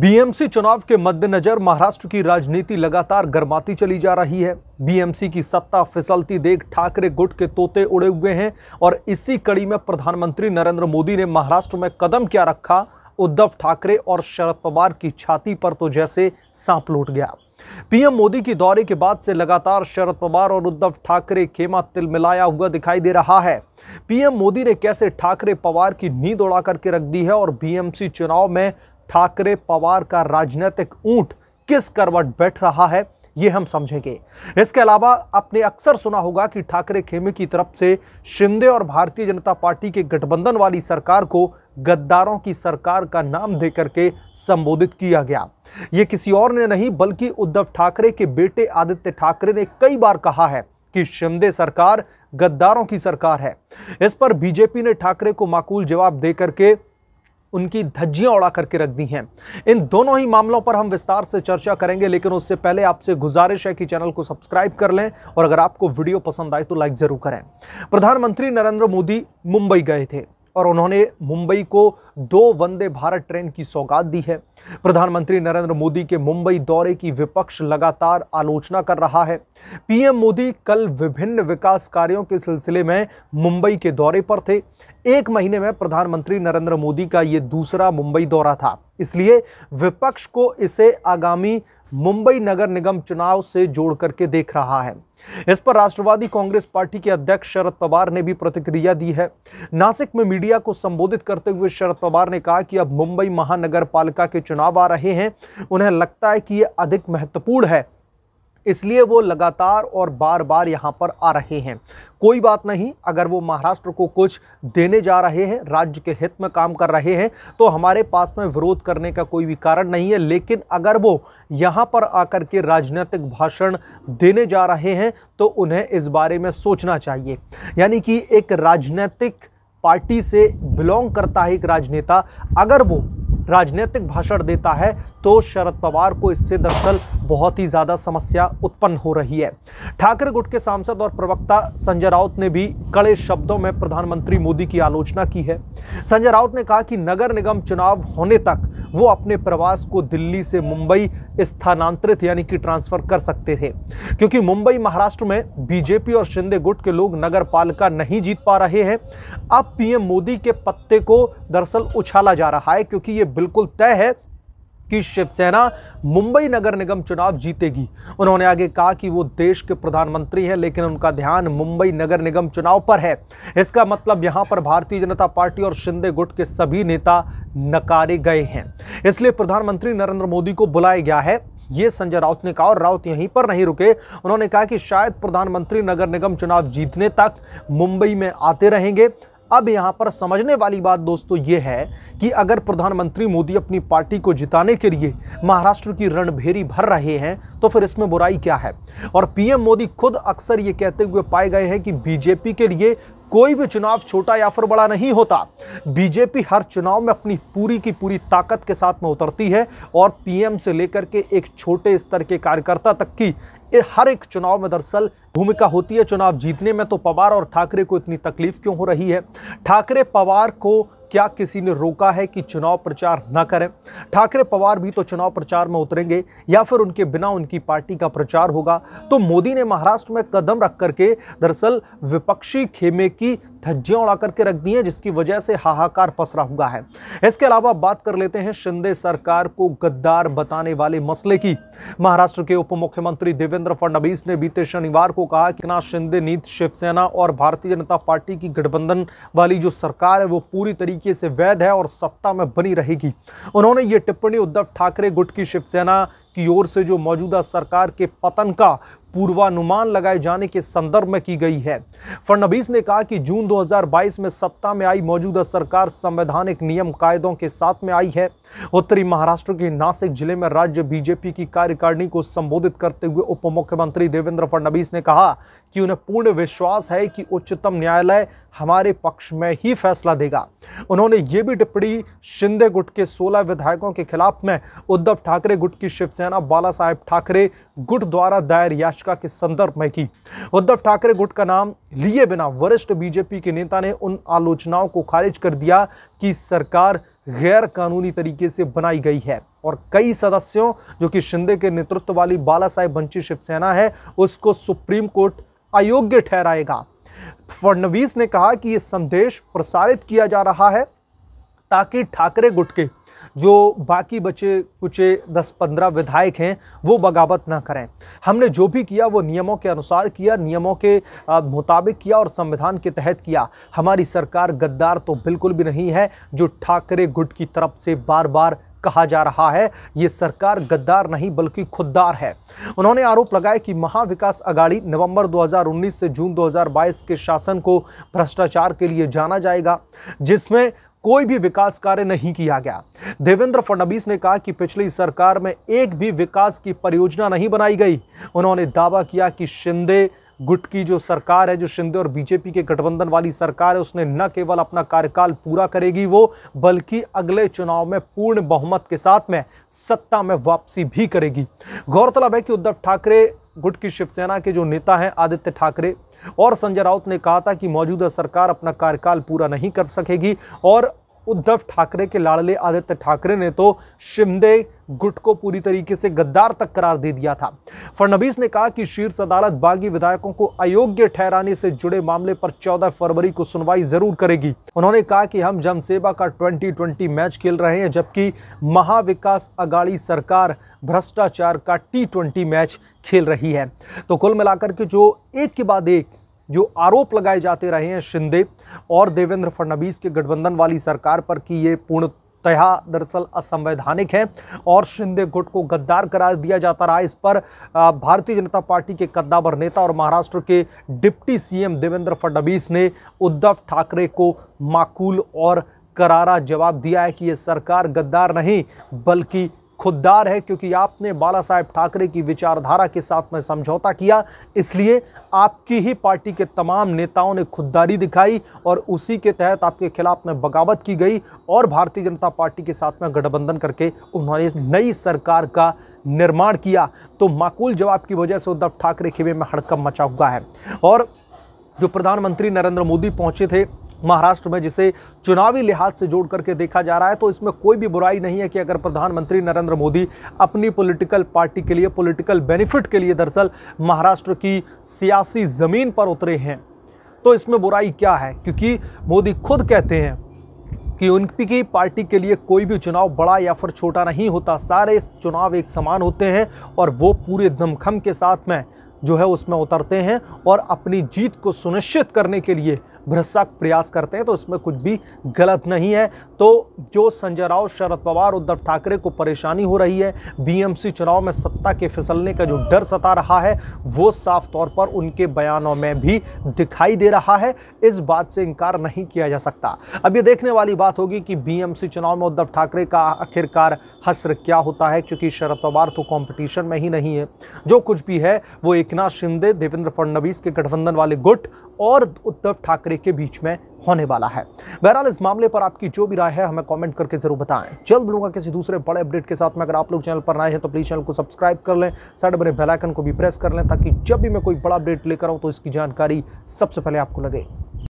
BMC चुनाव के मद्देनजर महाराष्ट्र की राजनीति लगातार गर्माती चली जा रही है बीएमसी की सत्ता फिसलती देख ठाकरे गुट के तोते उड़े हुए हैं और इसी कड़ी में प्रधानमंत्री नरेंद्र मोदी ने महाराष्ट्र में कदम क्या रखा उद्धव ठाकरे और शरद पवार की छाती पर तो जैसे सांप लौट गया पीएम मोदी के दौरे के बाद से लगातार शरद पवार और उद्धव ठाकरे खेमा तिल मिलाया हुआ दिखाई दे रहा है पीएम मोदी ने कैसे ठाकरे पवार की नींद उड़ा करके रख दी है और बीएमसी चुनाव में ठाकरे पवार का राजनीतिक ऊंट किस करवट बैठ रहा है ये हम समझेंगे इसके अलावा आपने अक्सर सुना होगा कि ठाकरे खेमे की तरफ से शिंदे और भारतीय जनता पार्टी के गठबंधन वाली सरकार को गद्दारों की सरकार का नाम देकर के संबोधित किया गया ये किसी और ने नहीं बल्कि उद्धव ठाकरे के बेटे आदित्य ठाकरे ने कई बार कहा है कि शिंदे सरकार गद्दारों की सरकार है इस पर बीजेपी ने ठाकरे को माकूल जवाब देकर के उनकी धज्जियां उड़ा करके रख दी हैं इन दोनों ही मामलों पर हम विस्तार से चर्चा करेंगे लेकिन उससे पहले आपसे गुजारिश है कि चैनल को सब्सक्राइब कर लें और अगर आपको वीडियो पसंद आए तो लाइक ज़रूर करें प्रधानमंत्री नरेंद्र मोदी मुंबई गए थे और उन्होंने मुंबई को दो वंदे भारत ट्रेन की सौगात दी है प्रधानमंत्री नरेंद्र मोदी के मुंबई दौरे की विपक्ष लगातार आलोचना कर रहा है पीएम मोदी कल विभिन्न विकास कार्यों के सिलसिले में मुंबई के दौरे पर थे एक महीने में प्रधानमंत्री नरेंद्र मोदी का ये दूसरा मुंबई दौरा था इसलिए विपक्ष को इसे आगामी मुंबई नगर निगम चुनाव से जोड़ करके देख रहा है इस पर राष्ट्रवादी कांग्रेस पार्टी के अध्यक्ष शरद पवार ने भी प्रतिक्रिया दी है नासिक में मीडिया को संबोधित करते हुए शरद पवार ने कहा कि अब मुंबई महानगर पालिका के चुनाव आ रहे हैं उन्हें लगता है कि ये अधिक महत्वपूर्ण है इसलिए वो लगातार और बार बार यहाँ पर आ रहे हैं कोई बात नहीं अगर वो महाराष्ट्र को कुछ देने जा रहे हैं राज्य के हित में काम कर रहे हैं तो हमारे पास में विरोध करने का कोई भी कारण नहीं है लेकिन अगर वो यहाँ पर आकर के राजनीतिक भाषण देने जा रहे हैं तो उन्हें इस बारे में सोचना चाहिए यानी कि एक राजनीतिक पार्टी से बिलोंग करता है एक राजनेता अगर वो राजनीतिक भाषण देता है तो शरद पवार को इससे दरअसल बहुत ही ज़्यादा समस्या उत्पन्न हो रही है ठाकरे गुट के सांसद और प्रवक्ता संजय राउत ने भी कड़े शब्दों में प्रधानमंत्री मोदी की आलोचना की है संजय राउत ने कहा कि नगर निगम चुनाव होने तक वो अपने प्रवास को दिल्ली से मुंबई स्थानांतरित यानी कि ट्रांसफर कर सकते थे क्योंकि मुंबई महाराष्ट्र में बीजेपी और शिंदे गुट के लोग नगर पालिका नहीं जीत पा रहे हैं अब पीएम मोदी के पत्ते को दरअसल उछाला जा रहा है क्योंकि ये बिल्कुल तय है कि शिवसेना मुंबई नगर निगम चुनाव जीतेगी उन्होंने आगे कहा कि वो देश के प्रधानमंत्री हैं लेकिन उनका ध्यान मुंबई नगर निगम चुनाव पर है इसका मतलब यहां पर भारतीय जनता पार्टी और शिंदे गुट के सभी नेता नकारे गए हैं इसलिए प्रधानमंत्री नरेंद्र मोदी को बुलाया गया है ये संजय राउत ने कहा और राउत यहीं पर नहीं रुके उन्होंने कहा कि शायद प्रधानमंत्री नगर निगम चुनाव जीतने तक मुंबई में आते रहेंगे अब यहाँ पर समझने वाली बात दोस्तों ये है कि अगर प्रधानमंत्री मोदी अपनी पार्टी को जिताने के लिए महाराष्ट्र की रणभेरी भर रहे हैं तो फिर इसमें बुराई क्या है और पीएम मोदी खुद अक्सर ये कहते हुए पाए गए हैं कि बीजेपी के लिए कोई भी चुनाव छोटा या फिर बड़ा नहीं होता बीजेपी हर चुनाव में अपनी पूरी की पूरी ताकत के साथ में उतरती है और पीएम से लेकर के एक छोटे स्तर के कार्यकर्ता तक की ये हर एक चुनाव में दरअसल भूमिका होती है चुनाव जीतने में तो पवार और ठाकरे को इतनी तकलीफ क्यों हो रही है ठाकरे पवार को क्या किसी ने रोका है कि चुनाव प्रचार न करें ठाकरे पवार भी तो चुनाव प्रचार में उतरेंगे या फिर उनके बिना उनकी पार्टी का प्रचार होगा तो मोदी ने महाराष्ट्र में कदम रख करके दरअसल विपक्षी खेमे की धज्जियां उड़ा करके रख दी हैं जिसकी वजह से हाहाकार पसरा हुआ है इसके अलावा बात कर लेते हैं शिंदे सरकार को गद्दार बताने वाले मसले की महाराष्ट्र के उप मुख्यमंत्री देवेंद्र फडणवीस ने बीते शनिवार को कहा कि ना शिंदे नीत शिवसेना और भारतीय जनता पार्टी की गठबंधन वाली जो सरकार है वो पूरी तरीके कि इसे वैध है और सत्ता में बनी रहेगी उन्होंने ये टिप्पणी उद्धव ठाकरे गुट की शिवसेना की ओर से जो मौजूदा सरकार के पतन का पूर्वानुमान लगाए जाने के संदर्भ में की गई है फडनवीस ने कहा कि जून 2022 में सत्ता में आई मौजूदा सरकार संवैधानिक नियम कायदों के साथ में आई है उत्तरी महाराष्ट्र के नासिक जिले में राज्य बीजेपी की कार्यकारिणी को संबोधित करते हुए उप मुख्यमंत्री देवेंद्र फडनवीस ने कहा कि उन्हें पूर्ण विश्वास है कि उच्चतम न्यायालय हमारे पक्ष में ही फैसला देगा उन्होंने ये भी टिप्पणी शिंदे गुट के 16 विधायकों के खिलाफ में उद्धव ठाकरे गुट की शिवसेना बाला साहेब ठाकरे गुट द्वारा दायर याचिका के संदर्भ में की उद्धव ठाकरे गुट का नाम लिए बिना वरिष्ठ बीजेपी के नेता ने उन आलोचनाओं को खारिज कर दिया कि सरकार गैर कानूनी तरीके से बनाई गई है और कई सदस्यों जो कि शिंदे के नेतृत्व वाली बाला साहेब बंची शिवसेना है उसको सुप्रीम कोर्ट अयोग्य ठहराएगा फड़नवीस ने कहा कि ये संदेश प्रसारित किया जा रहा है ताकि ठाकरे गुट के जो बाकी बचे कुछ दस पंद्रह विधायक हैं वो बगावत ना करें हमने जो भी किया वो नियमों के अनुसार किया नियमों के मुताबिक किया और संविधान के तहत किया हमारी सरकार गद्दार तो बिल्कुल भी नहीं है जो ठाकरे गुट की तरफ से बार बार कहा जा रहा है ये सरकार गद्दार नहीं बल्कि खुददार है उन्होंने आरोप लगाया कि महाविकास अगाड़ी नवंबर 2019 से जून 2022 के शासन को भ्रष्टाचार के लिए जाना जाएगा जिसमें कोई भी विकास कार्य नहीं किया गया देवेंद्र फडणवीस ने कहा कि पिछली सरकार में एक भी विकास की परियोजना नहीं बनाई गई उन्होंने दावा किया कि शिंदे गुट की जो सरकार है जो शिंदे और बीजेपी के गठबंधन वाली सरकार है उसने न केवल अपना कार्यकाल पूरा करेगी वो बल्कि अगले चुनाव में पूर्ण बहुमत के साथ में सत्ता में वापसी भी करेगी गौरतलब है कि उद्धव ठाकरे गुट की शिवसेना के जो नेता हैं आदित्य ठाकरे और संजय राउत ने कहा था कि मौजूदा सरकार अपना कार्यकाल पूरा नहीं कर सकेगी और उद्धव ठाकरे के लाड़ले आदित्य ठाकरे ने तो शिंदे गुट को पूरी तरीके से गद्दार तक करार दे दिया था फडणवीस ने कहा कि शीर्ष अदालत बागी विधायकों को अयोग्य ठहराने से जुड़े मामले पर 14 फरवरी को सुनवाई जरूर करेगी उन्होंने कहा कि हम जमसेबा का 2020 मैच खेल रहे हैं जबकि महाविकास अगाड़ी सरकार भ्रष्टाचार का टी मैच खेल रही है तो कुल मिलाकर के जो एक के बाद एक जो आरोप लगाए जाते रहे हैं शिंदे और देवेंद्र फडणवीस के गठबंधन वाली सरकार पर कि ये पूर्ण तया दरअसल असंवैधानिक है और शिंदे गुट को गद्दार करार दिया जाता रहा इस पर भारतीय जनता पार्टी के कद्दावर नेता और महाराष्ट्र के डिप्टी सीएम देवेंद्र फडणवीस ने उद्धव ठाकरे को माकूल और करारा जवाब दिया है कि ये सरकार गद्दार नहीं बल्कि खुददार है क्योंकि आपने बाला साहेब ठाकरे की विचारधारा के साथ में समझौता किया इसलिए आपकी ही पार्टी के तमाम नेताओं ने खुददारी दिखाई और उसी के तहत आपके खिलाफ में बगावत की गई और भारतीय जनता पार्टी के साथ में गठबंधन करके उन्होंने नई सरकार का निर्माण किया तो माकूल जवाब की वजह से उद्धव ठाकरे खेमे में हड़कम मचा हुआ है और जो प्रधानमंत्री नरेंद्र मोदी पहुंचे थे महाराष्ट्र में जिसे चुनावी लिहाज से जोड़ करके देखा जा रहा है तो इसमें कोई भी बुराई नहीं है कि अगर प्रधानमंत्री नरेंद्र मोदी अपनी पॉलिटिकल पार्टी के लिए पॉलिटिकल बेनिफिट के लिए दरअसल महाराष्ट्र की सियासी ज़मीन पर उतरे हैं तो इसमें बुराई क्या है क्योंकि मोदी खुद कहते हैं कि उनकी पार्टी के लिए कोई भी चुनाव बड़ा या फिर छोटा नहीं होता सारे चुनाव एक समान होते हैं और वो पूरे दमखम के साथ में जो है उसमें उतरते हैं और अपनी जीत को सुनिश्चित करने के लिए भ्रष्टा प्रयास करते हैं तो इसमें कुछ भी गलत नहीं है तो जो संजय राव शरद पवार उद्धव ठाकरे को परेशानी हो रही है बीएमसी चुनाव में सत्ता के फिसलने का जो डर सता रहा है वो साफ तौर पर उनके बयानों में भी दिखाई दे रहा है इस बात से इनकार नहीं किया जा सकता अब ये देखने वाली बात होगी कि बीएमसी चुनाव में उद्धव ठाकरे का आखिरकार हस्र क्या होता है क्योंकि शरद पवार तो कॉम्पिटिशन में ही नहीं है जो कुछ भी है वो एक नाथ शिंदे देवेंद्र फडणवीस के गठबंधन वाले गुट और उद्धव ठाकरे के बीच में होने वाला है बहरहाल इस मामले पर आपकी जो भी राय है हमें कमेंट करके जरूर बताएं जल्द मिलूंगा किसी दूसरे बड़े अपडेट के साथ में अगर आप लोग चैनल पर आए हैं तो प्लीज़ चैनल को सब्सक्राइब कर लें साइड बने बेलाइकन को भी प्रेस कर लें ताकि जब भी मैं कोई बड़ा अपडेट लेकर आऊँ तो इसकी जानकारी सबसे पहले आपको लगे